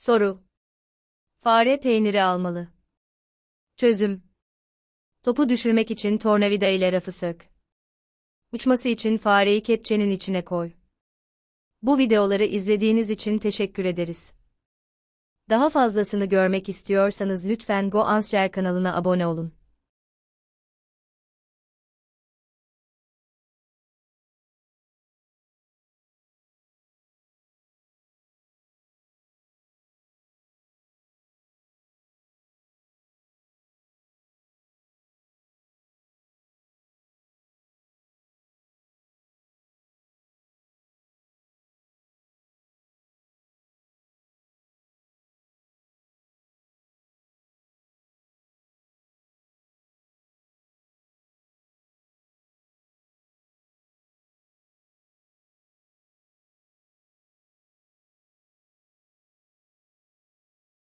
Soru. Fare peyniri almalı. Çözüm. Topu düşürmek için tornavida ile rafı sök. Uçması için fareyi kepçenin içine koy. Bu videoları izlediğiniz için teşekkür ederiz. Daha fazlasını görmek istiyorsanız lütfen GoAnsher kanalına abone olun.